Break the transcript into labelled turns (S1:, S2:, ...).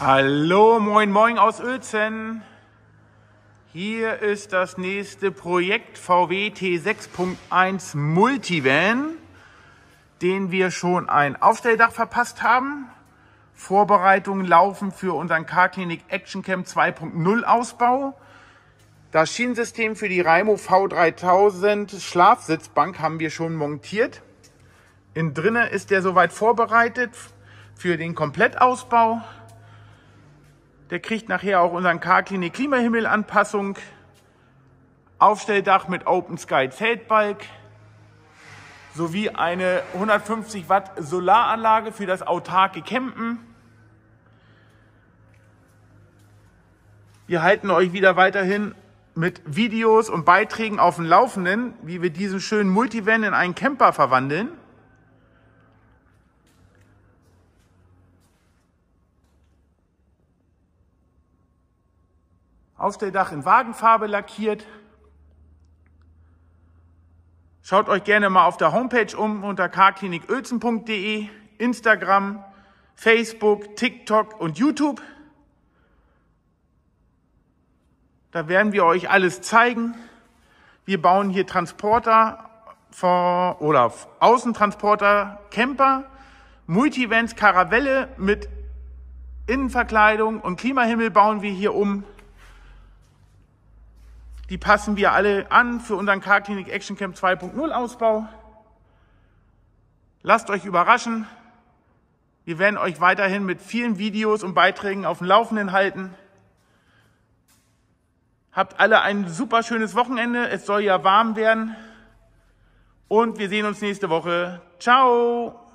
S1: Hallo, moin, moin aus Uelzen. Hier ist das nächste Projekt VW T6.1 Multivan, den wir schon ein Aufstelldach verpasst haben. Vorbereitungen laufen für unseren K-Klinik Action Camp 2.0 Ausbau. Das Schienensystem für die Raimo V3000 Schlafsitzbank haben wir schon montiert. In drinne ist der soweit vorbereitet für den Komplettausbau. Der kriegt nachher auch unseren K-Klinik Klimahimmelanpassung. Aufstelldach mit Open Sky Zeltbalk sowie eine 150 Watt Solaranlage für das autarke Campen. Wir halten euch wieder weiterhin mit Videos und Beiträgen auf dem Laufenden, wie wir diesen schönen Multivan in einen Camper verwandeln. Aufstelldach in Wagenfarbe lackiert. Schaut euch gerne mal auf der Homepage um unter kkliniközen.de, Instagram, Facebook, TikTok und YouTube. Da werden wir euch alles zeigen. Wir bauen hier Transporter vor, oder Außentransporter, Camper, Multivans, Karavelle mit Innenverkleidung und Klimahimmel bauen wir hier um. Die passen wir alle an für unseren K-Klinik Action Camp 2.0 Ausbau. Lasst euch überraschen. Wir werden euch weiterhin mit vielen Videos und Beiträgen auf dem Laufenden halten. Habt alle ein super schönes Wochenende. Es soll ja warm werden. Und wir sehen uns nächste Woche. Ciao!